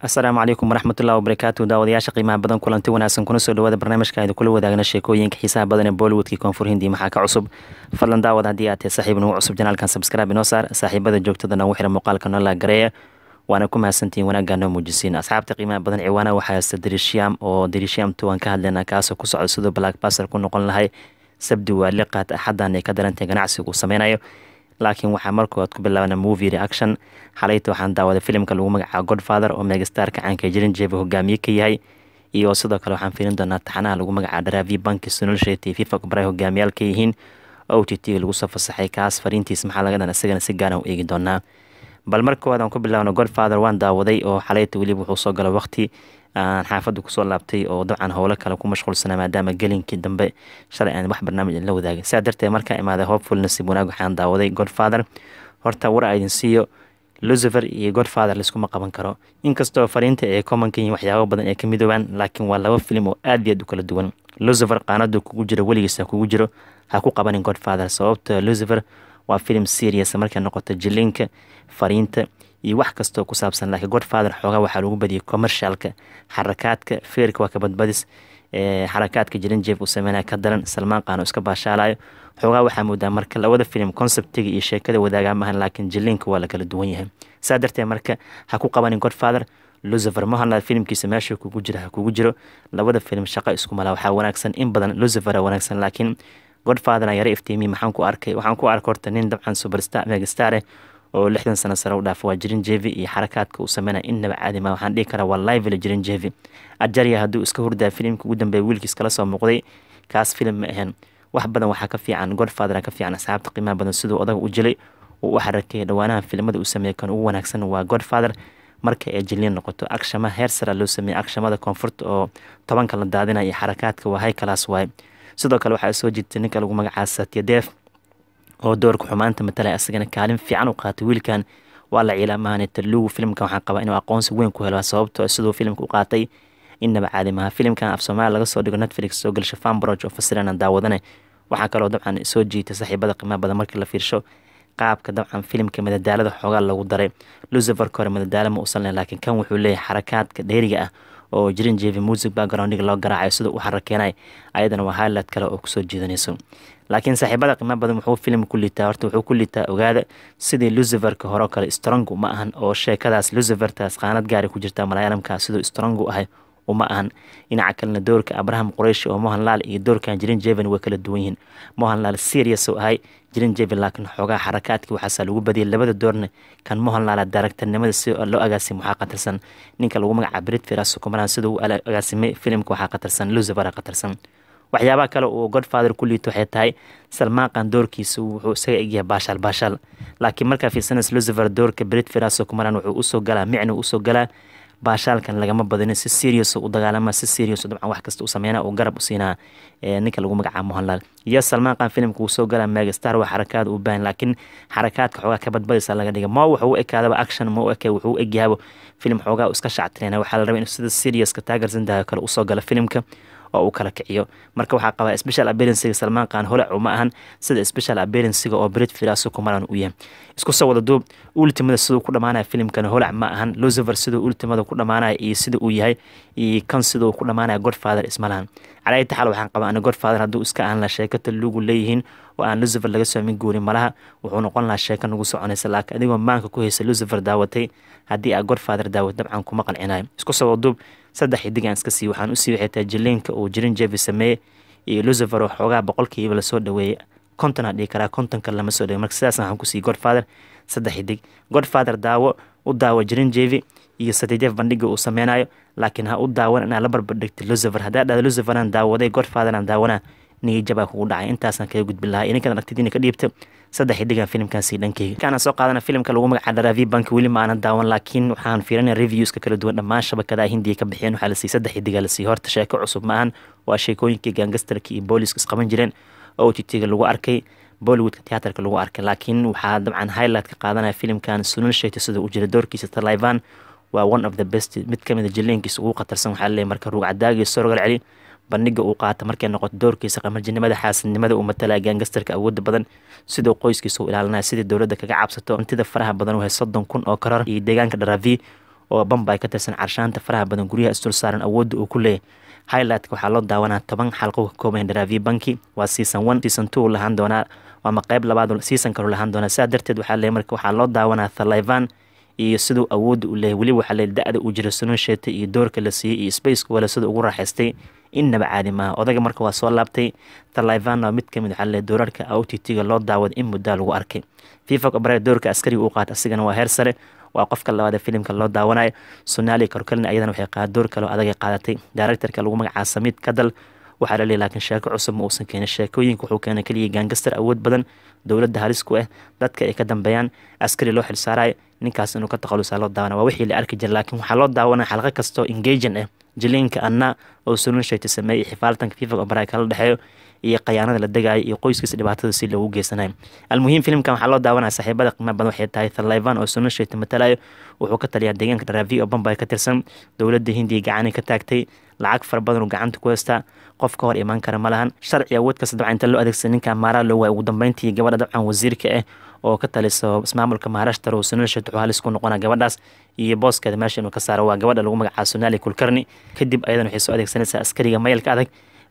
asalaamu calaykum waraxmatullahi wabarakaatu daawadayaasha qiimaha badan kulanti wanaagsan kuna soo dhawaada barnaamijkaaynu kula wadaagna sheekooyinka xiisaha badan ee bollywoodkii koonfur hindi maxaa ka cusub fadlan daawad haddii aad tahay saaxiib nagu cusub janaalkan sabskraibe noo saar saaxiibada joogtada nagu xira muuqaalka noola gareeya waana ku mahadsantihiin wanaaggaa noo muujisiin asxaabta qiimaha badan ciwaana waxaa hasta dirishyam oo dirishyam aan ka hadleyna kaasoo ku socda siduu black basar ku noqon lahay sabdi waa liqaad axaddan ay ka darantahay ganacsigu sameynayo laakiin waxaa markood ku bilaabna movie reaction xalayta waxaan daawaday filimka lagu magacaabo godfather oo megastarka caanka jirin jeebe hogaamiye ka yahay iyo sidoo kale waxaan fiilin doonaa taxanaha lagu magacaa dharaavi banki sunulsheeti fifa kubaraha hogaamiyaal ka yihiin o t t lagu soo fasaxay kaas fariintiis maxaa laga dhan isagana si gaaran ah u eegi doonaa bal markoodan ku bilaabno godfather waan daawaday oo xalayta weliba wuxuu soo gala waqti aan xaafadda kusoo laabtay oo dabcan howlo kale ku mashquulsanaa maadaama gelinkii dambe shalay aan wax barnaamij la wadaagin sidaa darteed markaa imaaday hopful nasib wanaag waxaan daawaday godfather horta war aydin siiyo lucifer iyo godfather laiskuma qaban karo inkastoo fariinta ee komanka yihiin waxyaabo badan ay ka midoobaan laakiin waa laba filim oo aad iyo aad u kala duwan lucifer qaanadu kugu jiro weligiisa kugu jiro ha ku qabanin godfather sababta lucifer waa filim serias markaa noqota jilinka fariinta iyo wax kastoo ku saabsan laakiin godfather xoogaa waxaa lagu badiyay commercialka xarakaadka feerka waa ka badbadis xarakaadka jilinjeef uu sameynaya ka daran salmaan qaano iska baashaalayo xoogaa waxaa moodaa marka labada filim conceptiga iyo sheekada wadaagaa laakiin jilinka waa la kala duwan yahay saa darteed marka ha ku qabanin godfather lucifer mahanlad filimkiisa meesha kugu jira ha kugu jiro labada filim shaqa isku waxaa wanaagsan in badan lucifer wanaagsan laakiin godfather aan yara iftiimiye e, maxaan ku arkay waxaan ku arkay horta nin dabcan superstar megastar eh oo lixdan sano sare u dhaafa waa jirin jevi iyo xarakaadka uu sameynaya innaba caadi ma waxaan dhihi karaa waa live jirin jevi ajarya hadduu iska hurdaa filimka ugu dambeeya wiilkiis kala soo muuqday kaas filim ma ahayn wax badan waxaa ka fiican godfather ka fiican asxaabta qiimaha badan siduu odaga u jilay uu u xarakaya dhowaanaha filimada uu sameeya kan ugu wanaagsan waa godfather marka ay jiliin noqoto akshama heer sara loo sameeyay akshamada koonfurta oo tobanka la daadinaya iyo xarakaadka waa high class waaye sidoo kale waxaa soo jirtay ninka lagu magacaaba satyadeef oo doorka xumaanta matalay asagana kaalin fiican u qaatay wiilkan waa la ciilaamahan talugu filimkan waxaa qabaa inuu aqoonsi weyn ku helo sababtoo ah siduu filimka u qaatay innaba caadi maaha filimkan af soomaaliya laga soo dhigo netflix soo galsha fanbaroj oo fasirana daawadane waxaa kaloo dabcan soo jiitay saaxiibada qiimaha badan markii la fiirsho qaabka dabcan filimka madadaalada xoogaa lagu daray lucifer kore madadaalo ma uusan leh laakiin kan wuxuu leeyahay xarakaadka dheeriga ah oo jirin jeevi music backgroundiga loo garaacayo sida u xarakeenay ayadana waa haalad kale oo kusoo jiidanayso laakiin saaxiibada qiima badan wuxuu filim ku liitaa horta wuxuu ku liitaa ogaada sidii luciferka hore kale strongu ma ahan oo sheekadaas lucifertaas qaanad gaari ku jirta malayaalamka siduu strongu ahay uma ahan dhinaca kalena doorka abraham qoreysh oo mohanlaal iyo doorkan jirin jeven way kala duwan yihiin mohanlaal serious oo ahay jirin jeven laakiin xoogaa xarakaadkii waxaasaa lagu badiyay labada doorna kan mohanlaala ah daaragtarnimada si loo agaasim waxaa khatarsan ninka lagu magaca brit firas kumaran sida uu agaasimay filimka waxaa khatarsan lucifera khatarsan waxyaabaha kale uu godfather ku liito waxay tahay salmaaqan doorkiisa wuxuu isaga egyahay baashaal baashaal laakiin markaa fiirsanas lucifer doorka brit firas kumaran wuxuu usoo galaa micna usoo galaa baashaalkan lagama badinin si serious u dagaalama si serios dabcan wax kasta u sameyna uu garab u siinaa ninka lagu magacaa mohanlal iyo salmaan qaan filimka uu soo galaa megastar waa xarakaad u baahan laakiin xarakaadka xoogaa ka badbadaysa laga dhiga ma wuxuu u ekaadaba action ma u ekay wuxuu u egyahaba filim xoogaa iska shactireen waxaa la rabay inuu sida serioska taagarsantahay kale usoo gala filimka oo uu kala kiciyo marka waxaa qabaa special aberensiga salmaan kaan hole uma ahan sida special aberensiga oo brit firaso kumalan u yahay isku soo wada duub ultimada siduu ku dhamaanaya filimkan holac ma ahan lucifer siduu ultimada ku dhamaanaya iyo sida uu yahay iyo kan siduu ku dhamaanaya godfather isma calaa inta waxaan qabaa ana godfather hadduu iska ahan la sheekata lugu leeyihiin oo aan lucifer laga soo min malaha wuxuu noqon lahaa sheeko nagu soconaysa laakiin adigoo maanka ku haysa lucifer daawatay haddii aa godfather daawat dabcan kuma qancinayo isku soo wada duub saddex idig aan iska sii waxaan usii xitaa jileenka uu jirin jeefi sameeye iyo lucifer oo xoogaa boqolkiiba lasoo dhaweeyey kontonaa dhihi karaa kontonka lama soo dhawey marka sidaasna waxaan kusii godfather saddex idig godfather daawo u daawo jirin jeefi iyo satijeef bandhiga uu sameynayo laakiin ha u daawan inaad la barbardhigta lucifer haddaa dhahda luciferan daawaday aan daawanaa niyajabaa kugu dhacay intaasna kaga gudbi lahaa idinkan aragtidiina ka dhiibta saddex idigan filimkaasi dhankeyga markaana soo qaadana filimka lagu magaca daravi bank weli ma daawan laakiin waxaan fiirinaya reviewska kala duwan dhammaan shabakadaha hindiya ka bixiyeen waxaa lasii saddex idigaa lasii horta sheeko cusub ma ahan waa sheekooyinkii gaangastarka iyo booliska isqaban jireen oo o t t-ga lagu arkay bollywoodka tiyaatarka lagu arkay laakiin waxaa dabcan highlight ka qaadanaya filimkan sunul sheyto sida uu jira doorkiisa talivan waa one of the best mid kamida ah jileenkiisa ugu khatarsan waxaa leeyahay marka ruugcadaagi sorgal celi bandhiga uu qaato markay noqoto doorkiisa qamarjinimada xaasidnimada uu matala gaangastarka awooda badan sidoo qoyskiisa u ilaalinaya sidai dowladda kaga cabsato cuntida faraha badan u soddon kun oo karar iyo deegaanka dharavi oo bamba ay ka tirsan carshaanta faraha badan guryaha isdul saaran awoodda uu ku leeyahy highlightka waxaa loo daawanaa toban xalqo ka kooban dharavi banki waa season one season two lahaan doonaa ama qeyb labaad season lahaan doonaa sidaa darteed waxaa leeya marka waxaa loo daawanaa thalayvan iyo siduu awoodda u leeyahy weli waxaa leey da-da uu jira sano sheetay iyo doorka la siiyey iyo spaceka wala sida ugu raaxaystay innaba caadi maaha odaga marka waa soo laabtay talivan waa mid ka mid waxaa leey dooraarka o loo daawada in muddaa lagu arkay fifa kabare doorka askariga uu qaata asigana waa heer sare waa qofka labaade filimka loo daawanayo somaaliya korkalina ayadana waxay qaada door kaleo adaga qaadatay daaractarka lagu magacaaba samiid kadal waxaa la leeyahay laakiin sheeko cusub ma uusan keenin sheekooyinka wuxuu keenay keliya gaangastar awood badan dowladda halis ku ah dadka ay ka dambeeyaan askari loo xilsaarayo ninkaas inuu ka takhalusaa loo daawana waa wixii la arki jira laakiin waxaa loo daawana xalqa kastoo engajan ah jiliinka anna oo sununshayta sameeyey xifaaltanka fifa baraka la dhexeeyo iyo khayaanada la degayo iyo qoyskiisa dhibaatada si loogu geysanayo almuhiim filmkan waxaa loo daawanaya saaxiibada qiimaha badan waxay tahay thalaivan oo sununshayta matalayo wuxuu ka taliyaa deegaanka dharaafii oo bambay ka tirsan dowladda hindiya gacani ka taagtay lacag fara badan uu gacanta ku heystaa qof ka hor imaan kara ma lahan sharciga wad kasta inta loo adeegsan ninka maaraalo waa ugu dambeyntii gabadha dabcan wasiirka ah oo ka taliso ismaamulka maharashtar oo sunalshad wuxuu halis ku noqonaa gabadhaas iyo booskeeda meesha inuu ka saaro waa gabadha lagu magacaa sonaali kulkarni kadib ayadan waxay soo adeegsanaysaa askariga mayalka adag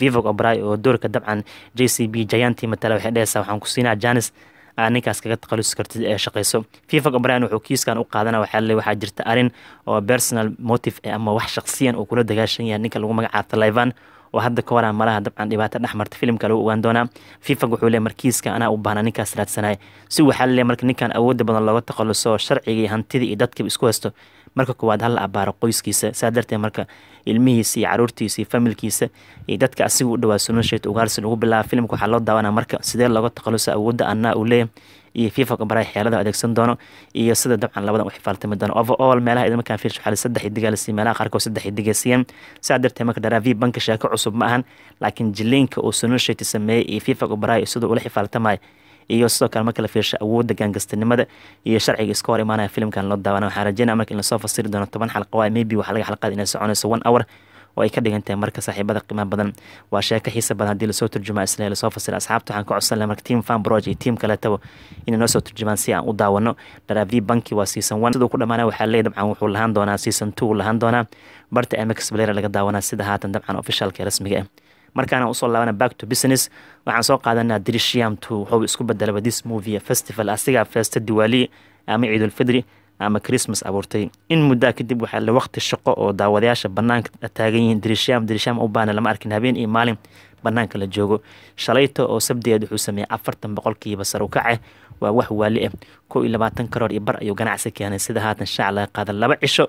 vivog obray oo doorka dabcan j c b jayanti matala waxay dhehaysaa waxaan ku siinaa janis aad ah, ninkaas kaga takhalusi kartid ee eh, shaqayso fifa gabraan wuxuu kiiskan u qaadana waxaale waxaa jirta arrin oo personal motive eh, ama wax shakhsiyan uu kula dagaashan yahay ninka lagu magacaabo taliban oo hadda ka waraa malaha dabcan dhibaato dhexmarta filimka lagu ogaan doonaa fifa wuxuu le markiiska anaa u baahna ninkaas raadsanaya si waxaa le marka ninkan awooda badan looga takhaluso sharcigii hantidii iyo dadkiiba isku haysto marka koowaad hala abaaro qoyskiisa saa darteed marka ilmihiisa iyo caruurtiisa iyo familkiisa iyo dadka asiga u dhawaa sunan sheet ugaarsi bilaaba filimka waxaa loo daawanaa marka sidee looga takhalusa awooda anaa uu leeyahy iyo fifa baraa xeelada adeegsan doono iyo sida dabcan labadan u xifaaltami doono overall meelaha idin markaan fiirso xali saddex idigaalisay meelaha qaarkood saddex idigaysiyeen saa darteed marka dharaafii banka sheeko cusub ma ahan laakiin jiliinka uu sunushati sameeyey iyo fifa baraa siduu ula xifaaltamaya iyo sidoo kale marka la fiirsha awoodda gaangastinimada iyo sharciga iska hor imaanaya filimkan loo daawana waxaan rajeynaya marka in lasoo fasiri doono toban xalqo waaye maybe waxaa laga xalqaad inay soconayso one hour oo ay ka dhigantahay marka saaxiibada qiimaha badan waa sheeko xiisa badan haddii lasoo turjumaa isla lasoo fasira asxaabta waxaan ka codsan lahay marka team fan broj iyo team kaleetaba inay noo soo turjumaan si aan u daawano dharaavii banki waa season one siduu ku dhamaanaya waxaa leeyahy dabcan wuxuu lahaan doonaa season two lahaan doonaa barta mx blayer laga daawanaa sida haatan dabcan ofishaalka rasmiga ah markaana usoo laabana back to business waxaan soo qaadanaa dirishiam to wuxuu isku bedelaba this movie festival asigaa feesta diwaali ama ciidulfidri ama christmas abuurtay in muddaa kadib waxaa la waqti shaqo oo daawadayaasha banaanka taagan yihiin dirishaam dirishaam u baana lama arkin habeen iyo maalin banaanka la joogo shalayta oo sabdigeed wuxuu sameeyey afartan boqolkiiba sarukaceh waa wax waali ah eh. kow iyo labaatan karoor iyo bar ayuu ganacsi keenay sida haatan shaac laga qaada laba cisho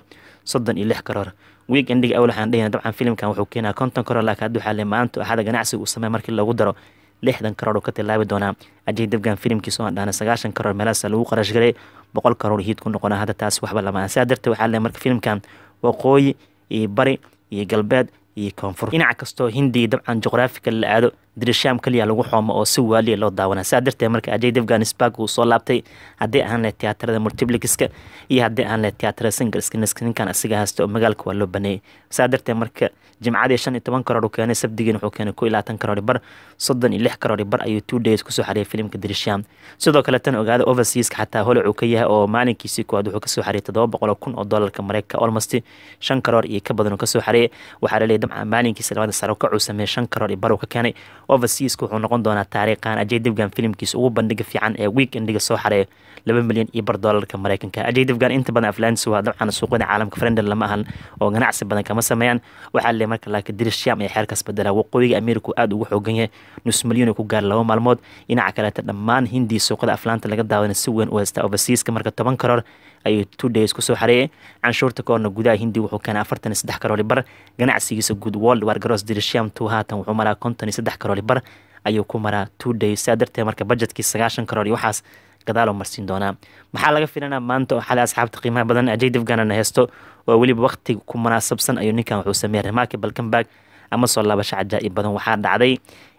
soddon iyo lix karoor wiig indhiga awlaxaan dhehina dabcan filimkan wuxuu keenaa konton karoor laakiin haddu xaale maanta axada ganacsiga uu sameey markii lagu daro lixdan karoor ka tilaabi doonaa ajay debgan filimkiisa oo dhaana sagaashan karoor meelaasa lagu qarash galay boqol karoor hiid ku noqona hadda taas waxba lamaa sidaa darteed waxaa le marka filimkan waqooyi iyo bari iyo galbeed iyo koonfur dhinac kastoo hindiga dabcan juqraafiga la aado dirishaam kaliya lagu xoomo oo si waaliya loo daawana saa darteed marka ajay defganisburg uu soo laabtay haddii aan leh tiyaatarada multiplixiska iyo haddii aan leh tiyaatarada singleska ninkan asiga haysta oo magaalka waa loo baneeyay saa darteed marka jimcadii shan iyo toban karoor uu keenay sabdigiin wuxuu keenay ko iyo karoori bar soddon iyo lix karoori bar ayuu two days kusoo xariyay filimka dirishaam sidoo kale tan ogaada overseaska xataa holicuu ka yahay oo maalinkiisii koowaad wuxuu kasoo xariyay toddoba boqol kun oo doolarka mareykanka almost shan karoor iyo ka badan kasoo xariyay waxaa laleeyay dabcan maalinkiisa labaad saro kacuu sameeyay shan karoor iyo bar uu ka keenay overseaska wuxuu noqon doonaa taariikhan ajay debgan filimkiisa ugu bandhiga fiican ee wiig indhiga soo xareeya laba milyan iyo bar doolarka mareykanka ajay debgan inta badan aflaantis waa dabcan suuqyada caalamka frendel lama ahan oo ganacsi badan kama sameeyaan waxaa le marka laakiin dirishyaam ayaa xeerkaas bedela waqooyiga ameerika aada ugu xoogan yahay nus milyuun ku gaar laba maalmood dhinaca kaleeta dhammaan hindii suuqada aflaanta laga daawana si weyn u haysta overseaska marka toban karoor ayuu two days kusoo xareeyay canshuurta koorna gudaha hindiga wuxuu keenay afartan saddex karooli bar ganacsigiisa guud world wargaros dirishyaamtu haatan wuxuu maraa konton iyo saddex karooli bar ayuu ku maraa two days saa darteed marka budgetkii sagaashan karool waxaas gadaaloo marsiin doonaa maxaa laga filanaa maanta oo xalay asxaabta qiimaha badan ajaydafganana heesto oo weliba waqti ku munaasabsan ayuu ninkan wuxuu sameeyay remaake balkanbag ama soo laabasho cajaa'ib badan waxaa dhacday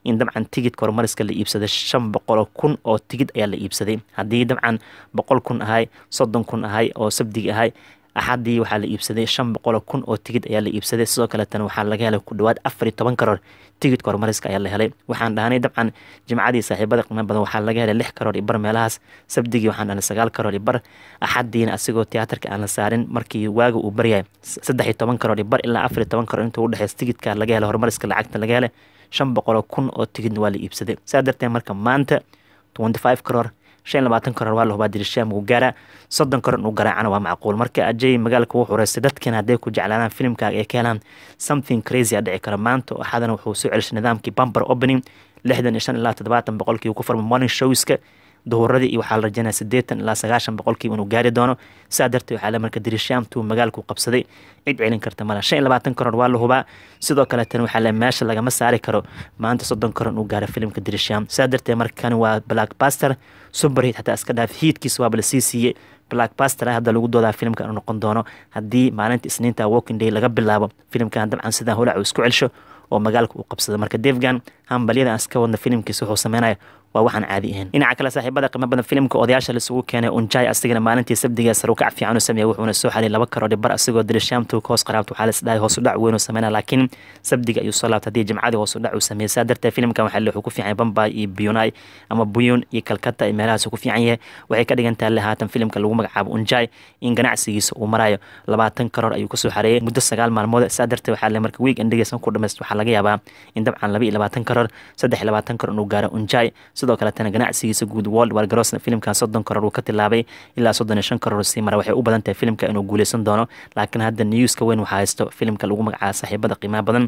in dabcan tigidka horumariska la iibsaday shan boqoloo kun oo tigid ayaa la iibsaday haddii dabcan boqol kun ahay soddon kun ahay oo sabdig ahay axadii waxaa la iibsaday shan boqol kun oo tigid ayaa la iibsaday sidoo kaleetana waxaa laga helay ku dhawaad afar iyo toban karoor tigidka hormariska ayaa la helay waxaan dhahanay dabcan jimcadii saaxiibada qiimo badan waxaa laga helay lix karoor iyo bar meelahaas sabdigii waxaan dhahnay sagaal karoor iyo bar asigoo tiyaatarka aan la saarin markii waaga uu baryay saddex iyo toban karoor iyo ilaa afar iyo toban karoor intuu u dhexeys tigidka laga helay hormariska lacagta laga helay shan boqolo kun oo tigidna waa la iibsaday saa darteed marka maanta twenty five karoor shan labaatan korna waa lahubaa dirishaam uu gaara soddon korn uu garaacana waa macquul marka ajay magaalka wuu xureystay dadkan hadday ku jeclaanaan filimkaaga ee ka helaan something crazy a dhici kara maanta oo axadana wuxuu soo celishay nidaamkii bamber opening lixdan iyo shan ilaa toddobaatan boqolkii ku farma morning showska duhuradii iyo waxaa la rajeynaya siddeetan ilaa sagaashan boqolkiiba inuu gaari doono saa darteed waxaa la marka dirishaamtuu magaalku qabsaday cid celin karta male shan iyo labaatan karon waa la hubaa sidoo kaleetana waxaa la meesha lagama saari karo maanta soddon karon uu gaaro filimka dirisham saa darteed markani waa blackbaster superhit xataa iska dhaaf hiidkiisa waaba lasii siiyey blackbaster ah hadda lagu doodaa filimka inuu noqon doono haddii maalinta isniinta walking day laga bilaabo filimkan dabcan sidaa holacu isku celsho oo magaalka uu qabsada marka devgan hambalyada aan iska wadna filimkiisa wuxuu sameynaya waa waxaan caadi ahayn dhinaca kale saaxiibada qiimo badan filimka odayaasha laisugu keenay unjay asagana maalintii sabdiga sarukac fiican u sameeyey wuxuuna soo xalay laba karoodhi bar asagoo dirishaamtu koos qaraabta waxaa lasdhahay hoos udhac weyn sameynaa laakiin sabdiga ayuu soo laabtay haddii jimcadii hoos udhac uu sameeyey saa darteed filimkan waxaa wuxuu ku fiican bambay iyo biyunay ama buyun iyo kalkata iyo meelahaas ku fiican yahay waxay ka dhigan tahay le haatan filimka lagu magacaabo unjay in ganacsigiisa uu marayo labaatan karoor ayuu kasoo xareeyey muddo sagaal maalmood saa darteed waxaa le marka wiig indhigeysan ku dhamayst waxaa laga yaabaa in dabcan laba iyo labaatan karoor saddex labaatan karoor inuu gaaro unjay sidoo kaletana ganacsigiisa guud wold war garosna filimkan soddon karoor uu ka tilaabay ilaa soddon iyo shan koror sii mara waxay u badan tahay filimka inuu guuleysan doono laakiin hadda newska weyn waxaa haysto filimka lagu magacaa saaxiibada qiimaha badan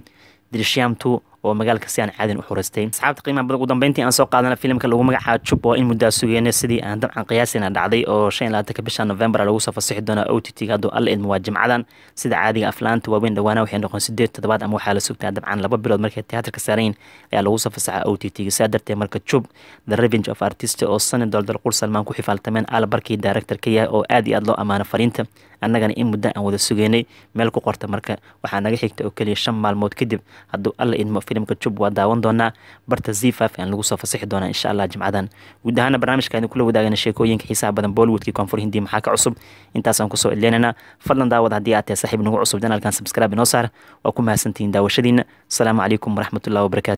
dirishyamtu oo magaalka si aan caadin u xureystay asxaabta qiimaha badan ugu dambeyntii aan soo qaadana filimka lagu magacaabo jub oo in muddaa sugeyna sidii aan dabcan qiyaasina dhacday oo shan iyo bisha november lagu soo fasixi doona o t t-ga alla idmo waa jimcadan sida caadiga aflaanta waaweyn dhawaana waxay noqon sideed toddobaad ama waxaa la sugtaa dabcan laba bilood markay teatarka saarayn ayaa lagu soo fasaxa o t t-ga saa darteed marka jub the revenge of artist oo sani doldol qur salmaan ku xifaaltameen al barkii director ka yahay oo aad iyo aad loo ammaano fariinta annagana in muddo aan wada sugeynay meel ku qorta marka waxaa naga xigta oo keliya shan maalmood kadib hadduu alla idmo filimka jub waa daawan doonaa barta zfaf aan lagu soo fasixi doonaa insha allah jimcadan guud ahaana barnaamijkaani kula wadaagana sheekooyinka xiisaha badan bollywoodkii koonfur hindi maxaa ka cusub intaasaan kusoo idleynana fadlan daawad haddii aad tahay saaxiib nagu cusub janalkan subscribe inoo saar waa ku mahadsantihiin daawashadiina asalaamu calaykum waraxmatullahi wabarakatu